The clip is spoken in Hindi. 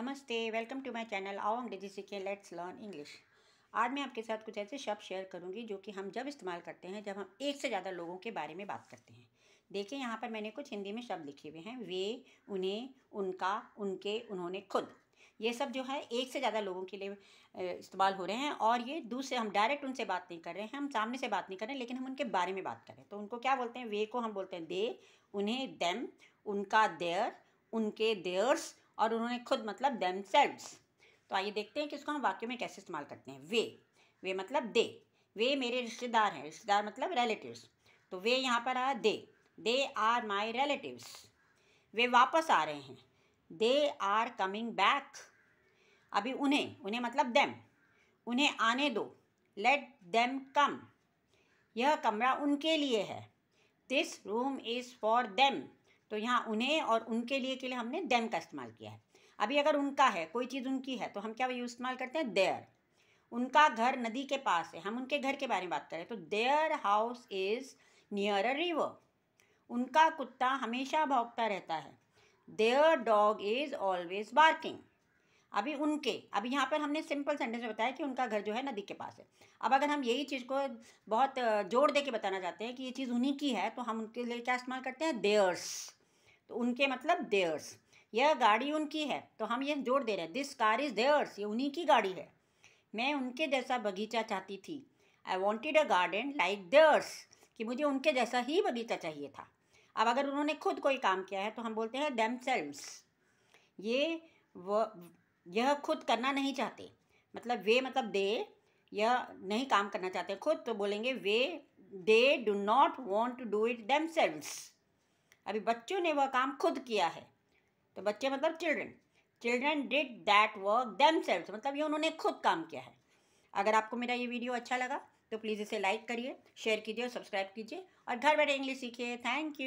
नमस्ते वेलकम टू माय चैनल आओ अंग्रेजी सीखें लेट्स लर्न इंग्लिश आज मैं आपके साथ कुछ ऐसे शब्द शेयर करूंगी जो कि हम जब इस्तेमाल करते हैं जब हम एक से ज़्यादा लोगों के बारे में बात करते हैं देखिए यहाँ पर मैंने कुछ हिंदी में शब्द लिखे हुए हैं वे उन्हें उनका उनके उन्होंने खुद ये सब जो है एक से ज़्यादा लोगों के लिए इस्तेमाल हो रहे हैं और ये दूसरे हम डायरेक्ट उनसे बात नहीं कर रहे हैं हम सामने से बात नहीं कर रहे हैं लेकिन हम उनके बारे में बात कर रहे हैं तो उनको क्या बोलते हैं वे को हम बोलते हैं दे उन्हें देम उनका देयर उनके देयर्स और उन्होंने खुद मतलब दैम तो आइए देखते हैं कि इसको हम वाक्य में कैसे इस्तेमाल करते हैं वे वे मतलब दे वे मेरे रिश्तेदार हैं रिश्तेदार मतलब रिलेटिव्स तो वे यहाँ पर आया दे दे आर माई रिलेटिव्स वे वापस आ रहे हैं दे आर कमिंग बैक अभी उन्हें उन्हें मतलब देम उन्हें आने दो लेट देम कम यह कमरा उनके लिए है this room is for them तो यहाँ उन्हें और उनके लिए के लिए हमने देम का इस्तेमाल किया है अभी अगर उनका है कोई चीज़ उनकी है तो हम क्या यूज़ इस्तेमाल करते हैं देयर उनका घर नदी के पास है हम उनके घर के बारे में बात करें तो their house is near a river उनका कुत्ता हमेशा भौंकता रहता है their dog is always barking अभी उनके अभी यहाँ पर हमने सिंपल सेंटेंस में बताया कि उनका घर जो है नदी के पास है अब अगर हम यही चीज़ को बहुत जोर दे के बताना चाहते हैं कि ये चीज़ उन्हीं की है तो हम उनके लिए क्या इस्तेमाल करते हैं देयर्स तो उनके मतलब देयर्स यह गाड़ी उनकी है तो हम ये जोड़ दे रहे हैं दिस कार इज़ देयर्स ये उन्हीं की गाड़ी है मैं उनके जैसा बगीचा चाहती थी I wanted a garden like theirs कि मुझे उनके जैसा ही बगीचा चाहिए था अब अगर उन्होंने खुद कोई काम किया है तो हम बोलते हैं डेम सेल्व्स ये वो यह खुद करना नहीं चाहते मतलब वे मतलब दे यह नहीं काम करना चाहते खुद तो बोलेंगे वे they do not want to do it themselves अभी बच्चों ने वह काम खुद किया है तो बच्चे मतलब children children did that work themselves मतलब ये उन्होंने खुद काम किया है अगर आपको मेरा ये वीडियो अच्छा लगा तो प्लीज़ इसे लाइक करिए शेयर कीजिए और सब्सक्राइब कीजिए और घर बैठे इंग्लिश सीखिए थैंक यू